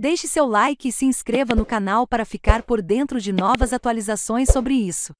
Deixe seu like e se inscreva no canal para ficar por dentro de novas atualizações sobre isso.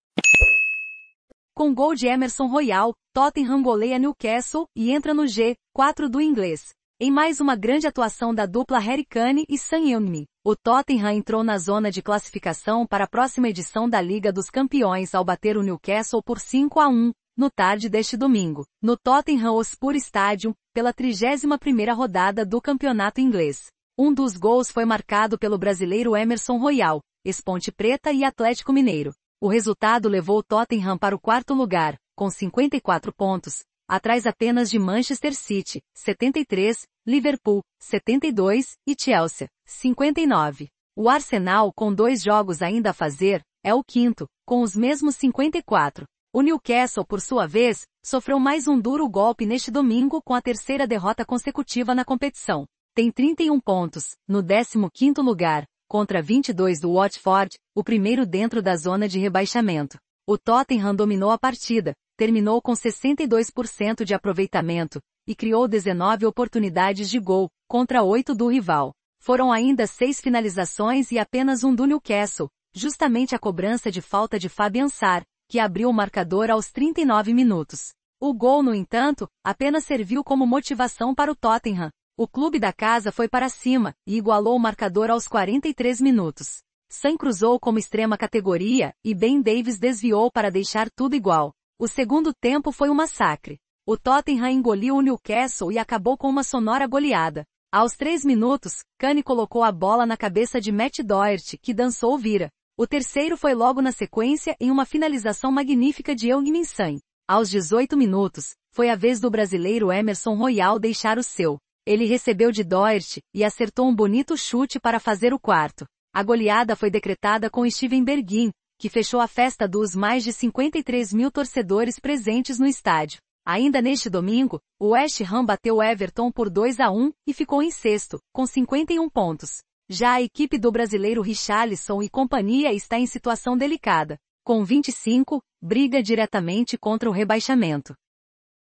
Com gol de Emerson Royal, Tottenham goleia Newcastle e entra no G4 do inglês. Em mais uma grande atuação da dupla Harry Kane e San heung o Tottenham entrou na zona de classificação para a próxima edição da Liga dos Campeões ao bater o Newcastle por 5 a 1, no tarde deste domingo, no Tottenham Hotspur Stadium, pela 31ª rodada do campeonato inglês. Um dos gols foi marcado pelo brasileiro Emerson Royal, ex-Ponte Preta e Atlético Mineiro. O resultado levou o Tottenham para o quarto lugar, com 54 pontos, atrás apenas de Manchester City, 73, Liverpool, 72 e Chelsea, 59. O Arsenal, com dois jogos ainda a fazer, é o quinto, com os mesmos 54. O Newcastle, por sua vez, sofreu mais um duro golpe neste domingo com a terceira derrota consecutiva na competição tem 31 pontos, no 15º lugar, contra 22 do Watford, o primeiro dentro da zona de rebaixamento. O Tottenham dominou a partida, terminou com 62% de aproveitamento e criou 19 oportunidades de gol, contra 8 do rival. Foram ainda 6 finalizações e apenas um do Newcastle, justamente a cobrança de falta de Fabian Sar, que abriu o marcador aos 39 minutos. O gol, no entanto, apenas serviu como motivação para o Tottenham, o clube da casa foi para cima e igualou o marcador aos 43 minutos. Sam cruzou como extrema categoria e Ben Davis desviou para deixar tudo igual. O segundo tempo foi um massacre. O Tottenham engoliu o Newcastle e acabou com uma sonora goleada. Aos três minutos, Kane colocou a bola na cabeça de Matt Doherty, que dançou vira. O terceiro foi logo na sequência em uma finalização magnífica de Eungmin San. Aos 18 minutos, foi a vez do brasileiro Emerson Royal deixar o seu. Ele recebeu de Doert e acertou um bonito chute para fazer o quarto. A goleada foi decretada com Steven Bergin, que fechou a festa dos mais de 53 mil torcedores presentes no estádio. Ainda neste domingo, o West Ham bateu Everton por 2 a 1 e ficou em sexto, com 51 pontos. Já a equipe do brasileiro Richarlison e companhia está em situação delicada. Com 25, briga diretamente contra o rebaixamento.